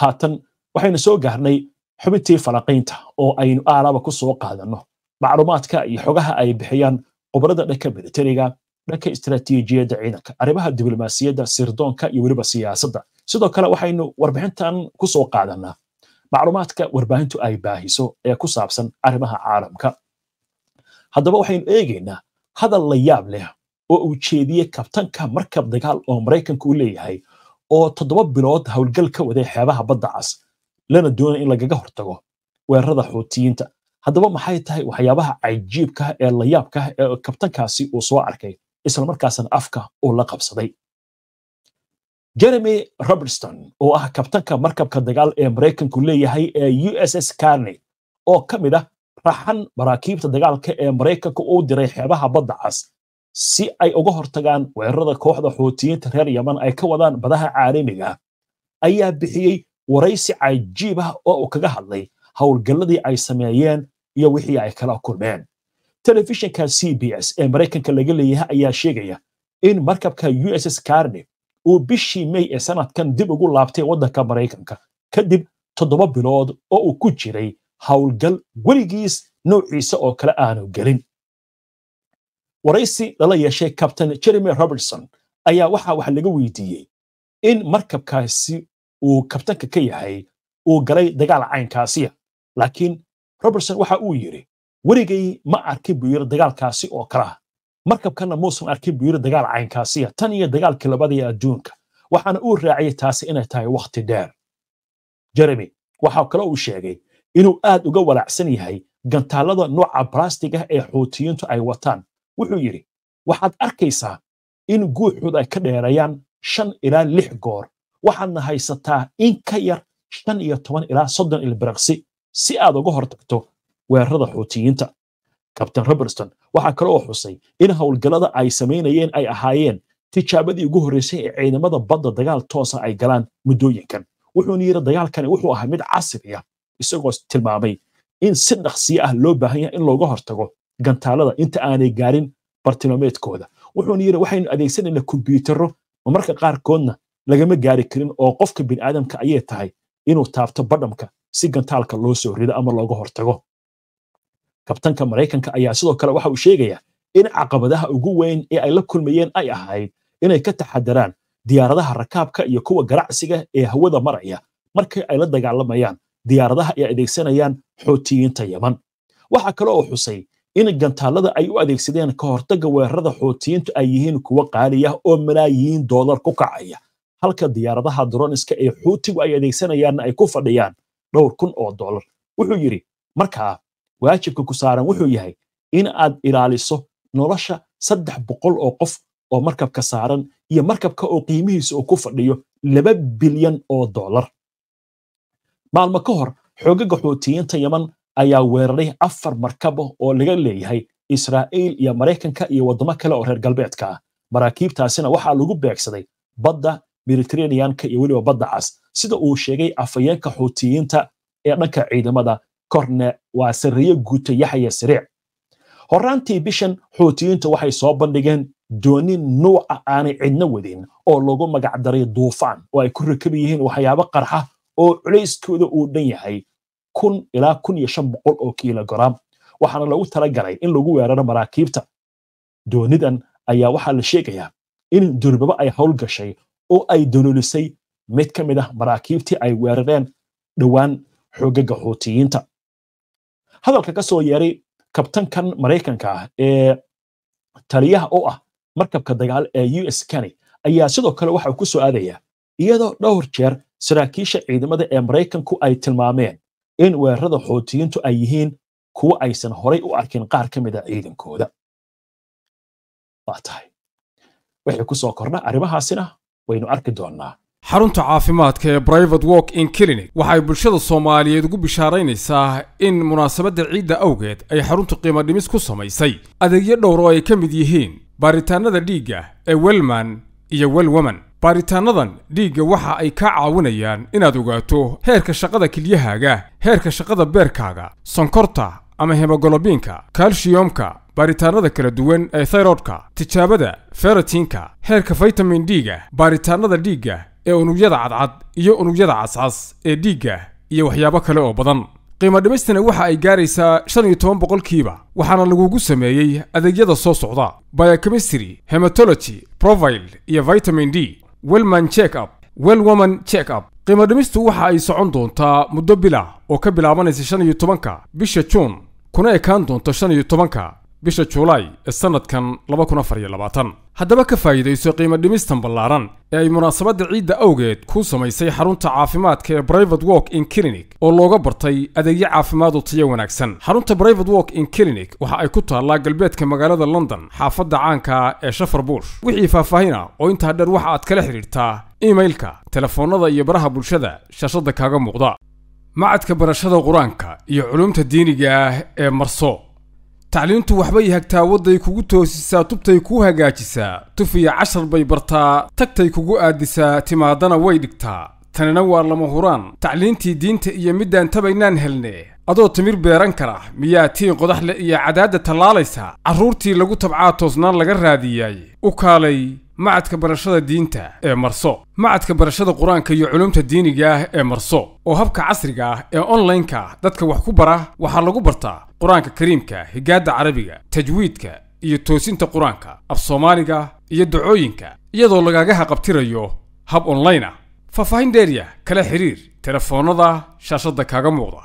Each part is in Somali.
haatan waxaynu soo gaarnay xubintii falaqiynta oo aynu aalaba ku soo qaadanno macluumaadka iyo xogaha ay bixiyaan khubrada dhanka militariga dhanka istaraatiijiyadda ciidanka arrimaha diblomaasiyadda sirdoonka iyo weliba siyaasadda sidoo kale waxaynu warbixintan ku soo qaadannaa macluumaadka warbaahintu ay baahiso ee ku saabsan arrimaha caalamka haddaba waxaynu eegaynaa hadal la yaab leh oo jeediyey kabtanka markab dagaal oo maraykanku u leeyahay oo toddoba bilood howlgal ka waday xeebaha badda cas lana doonaya in lagaga hortago weerarada xuutiyiinta haddaba maxay tahay waxyaabaha cajiibkaah ee layaabkaah ee kabtankaasi uu soo arkay isla markaasna afka uu la qabsaday jeremy robertson oo ah kabtanka markabka dagaal ee maraykanku leeyahay ee u s s carney oo ka mid ah raxan maraakiibta dagaalka ee maraykanka uu diray xeebaha badda cas si ay uga hortagaan weerarada kooxda xuutiyiinta reer yaman ay ka wadaan badaha caalamiga ah. ayaa bixiyey waraysi cajiib ah oo uu kaga hadlay howlgalladii ay sameeyeen iyo wixii ay kala kulmeen telefishinka c b s ee maraykanka laga leeyahay ayaa sheegaya in markabka u s s carnif uu bishii may ee sanadkan dib ugu laabtay waddanka maraykanka kadib toddoba bilood oo uu ku jiray howlgal weligiis noociisa oo kale aanu gelin waraysi lala yeeshay kabtain jeremy robertson ayaa waxa wax laga weydiiyey in markabkaasi uu kabtanka ka yahay uu galay dagaal caynkaasiya laakiin robertson waxa uu yidhi weligay ma arkin buu yidhi dagaalkaasi oo kalaha markabkanna muusan arkin buu yidhi dagaal caynkaasiya tan iyo dagaalkii labada ee adduunka waxaana uu raaciyey taasi inay tahay wakhti dheer jeremy waxa kale uu sheegay inuu aad uga walaacsan yahay gantaalada nooca blastig ah ee xuutiyiintu ay wataan wuxuu yidhi waxaad arkaysaa in guuxood ay ka dheerayaan shan ilaa lix goor waxaadna haysataa in ka yar shan iyo toban ilaa soddon ilbiraqsi si aad uga hortagto weerarada xuutiyiinta kabtain robertson waxaa kale oo xusay in howlgallada ay samaynayeen ay ahaayeen tijaabadii ugu horraysay ee ciidamada badda dagaal toosa ay galaan muddooyinkan wuxuuna yidhi dagaalkani wuxuu ahaa mid casriya ah, isagoo tilmaamay in si dhaqsiye ah loo baahan yahay in looga hortago gantaalada inta aanay gaarin bartilmaameedkooda wuxuuna yidhi waxaynu adeegsanayna kombyutaro oo qaarkoodna lagama gaari karin oo qofka biniaadamka ayay tahay inuu taabto badhamka si gantaalka loo soo rido ama looga hortago kabtanka maraykanka ayaa sidoo kale waxa uu sheegayaa in caqabadaha ugu weyn ee ay la kulmayeen ay ahayd inay ka taxadaraan diyaaradaha rakaabka iyo kuwa ganacsiga ee hawada maraya markii ay la dagaalamayaan diyaaradaha ay adeegsanayaan xootiyiinta yaman waxaa kale oo xusay in gantaalada ay u adeegsadeen ka hortagga weerarada xuutiyiintu ay yihiin kuwo qaaliya oo malaayiin doolar ku kacaya halka diyaaradaha droniska ee xuutigu ay adeegsanayaanna ay ku fadhiyaan dhowr kun oo doolar wuxuu yidhi markaa waajibka ku saaran wuxuu yahay in aad ilaaliso nolosha saddex boqol oo qof oo markabka saaran iyo markabka oo qiimihiisa uu ku fadhiyo laba bilyan oo doolar maalmo ka hor xoogaga xuutiyiinta yaman ayaa weeraray afar markabo oo laga leeyahay israa'iil iyo maraykanka iyo waddamo kale oo reer galbeedka ah maraakiibtaasina waxaa lagu beegsaday badda mediterraneanka iyo weliba badda cas sida uu sheegay afayeenka xuutiyiinta ee dhanka ciidamada korne waa sarreeye guuta yaxya sariic horraantii bishan xuutiyiinta waxay soo bandhigeen doonin nuuca aanay cidna wadin oo lagu magacdaray duufaan oo ay ku rakabi yihiin waxyaabo qarxa oo culayskooda uu dhan yahay kun ilaa kun iyo shan boqol oo kilogaram waxaana lagu talagalay in lagu weeraro maraakiibta doonidan ayaa waxaa la sheegayaa in durbaba ay howlgashay oo ay dololisay mid ka mid ah maraakiibtii ay weerareen dhowaan xoogaga xuutiyiinta hadalka ka soo yeeray kabtankan maraykanka ah ee taliyaha oo ah markabka dagaal ee u s kani ayaa sidoo kale waxaa ku soo aadaya iyadoo dhowr jeer saraakiisha ciidamada ee maraykanku ay tilmaameen in weerarada xootiyiintu ay yihiin kuwa aysan horay u arkin qaar ka mida ah ciidankooda wixii kusoo kordha arrimahaasina waynu arki doonnaa xarunta caafimaadka ee brivate walk in clinic waxay bulshada soomaaliyeed ugu bishaaraynaysaa in munaasabadda ciidda awgeed ay xaruntu qiimo dhimis ku samaysay adeegyo dhowr oo ay ka mid yihiin baaritaannada dhiigga ee welman iyo welwoman baaritaanadan dhiigga waxa ay kaa caawinayaan inaad ogaato heerka shaqada kilyahaaga heerka shaqada beerkaaga sonkorta ama hemogolobiinka kalshiyomka baaritaanada kala duwan ee thayrodka tijaabada feratiinka heerka faytamin d-ga baaritaannada dhiigga ee unugyada cadcad iyo unugyada cascas ee dhiigga iyo waxyaabo kale oo badan qiimo dhimistana waxa ay gaaraysaa shan iyo toban boqolkiiba waxaana lagugu sameeyey adeegyada soo socda biochemistry hematology profile iyo vitamin d welman checkup wel woman checkup qiimo dhimistu waxa ay socon doontaa muddo bila oo ka bilaabanaysa shan iyo tobanka bisha juun kuna ekaan doonto shan iyo tobanka bisha juulaay ee sannadkan haddaba ka faa'iidayso qiimo dhimistan ballaaran ee ay munaasabadda ciidda awgeed ku samaysay xarunta caafimaadka ee brivate walk in clinic oo looga bartay adeegyo caafimaad oo tayo wanaagsan xarunta brivate walk in clinic waxa ay ku taallaa galbeedka magaalada london xaafadda caanka ah ee shafar bush wixii faahfaahina oo intaa dheer waxa aad kala xidhiirtaa emailka telefoonnada iyo baraha bulshada shaashadda kaaga muuqda macadka barashada qur-aanka iyo culumta diiniga ah ee marso tacliintu waxbay hagtaa wadday kugu toosisaa tubtay kuu hagaajisaa tufiya cashar bay bartaa tagtay kugu aadisaa timaadana way dhigtaa tanina waa lama huraan tacliintii diinta iyo middaan tabaynaan helne adoo timir beeran kara miyaa tii qodax le iyo cadaadda tallaalaysa carruurtii lagu tabcaa toosnaan laga raadiyaay u kaalay macadka barashada diinta ee marso macadka barashada qur-aanka iyo culumta diiniga ah ee marso oo habka casriga ah ee onlineka dadka wax ku bara waxaa lagu bartaa qur-aanka kariimka higaadda carabiga tajwiidka iyo toosinta qur-aanka af soomaaliga iyo dacooyinka iyadoo lagaagaha qabtirayo hab online ah faahfaahin dheeryah kala xidhiir telefoonnada shaashadda kaaga muuqda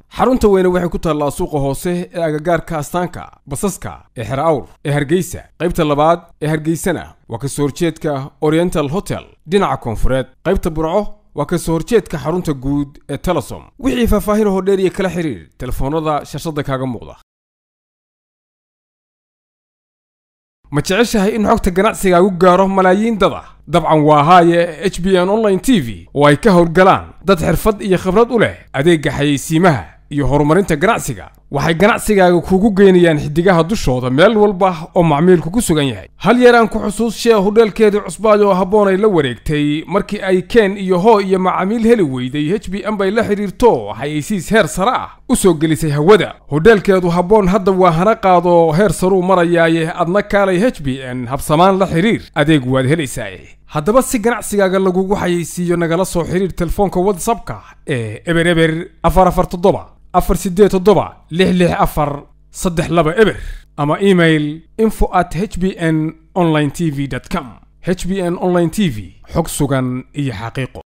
xarunta weyne waxay ku taallaa suuqa hoose ee agagaarka astaanka basaska ee xer awr ee hargeysa qaybta labaad ee hargeysana waa kasoo horjeedka oriental hotel dhinaca koonfureed qaybta burco waa kasoo horjeedka xarunta guud ee telesom wixii faahfaahin hoo dheeriya kala xidhiir telefoonada shashada kaaga muuqda ma jeceshahay in xogta ganacsigaagu gaaro malaayiin dada dabcan waa haaye h b n online t v oo ay ka howlgalaan dad xirfad iyo khibrad u leh adeegga xayaysiimaha iyo horumarinta ganacsiga waxay ganacsigaaga kugu geynayaan xidigaha dushooda meel walba oo macmiilku ku sugan yahay hal yaraan ku xusuusshee hudheelkeedii cusbaayo oo habboon ay la wareegtay markii ay keen iyo hoo iyo macaamiil heli weyday h b m bay la xidhiirto xayeysiis heer sare ah u soo gelisay hawada hodheelkeedu habboon hadda waa hana qaado heer saruu marayaaye adna kaalay h b n habsamaan la xidhiir adeegu waad helaysaaye haddaba si ganacsigaaga lagugu xayaysiiyo nagala soo xidhiir telefoonka whatsapka ee eber afar afar toddoba afar sideed toddoba lix lix afar saddex laba eber ama email info at h b n online t v com h b n online t v xog sugan iyo xaqiiqo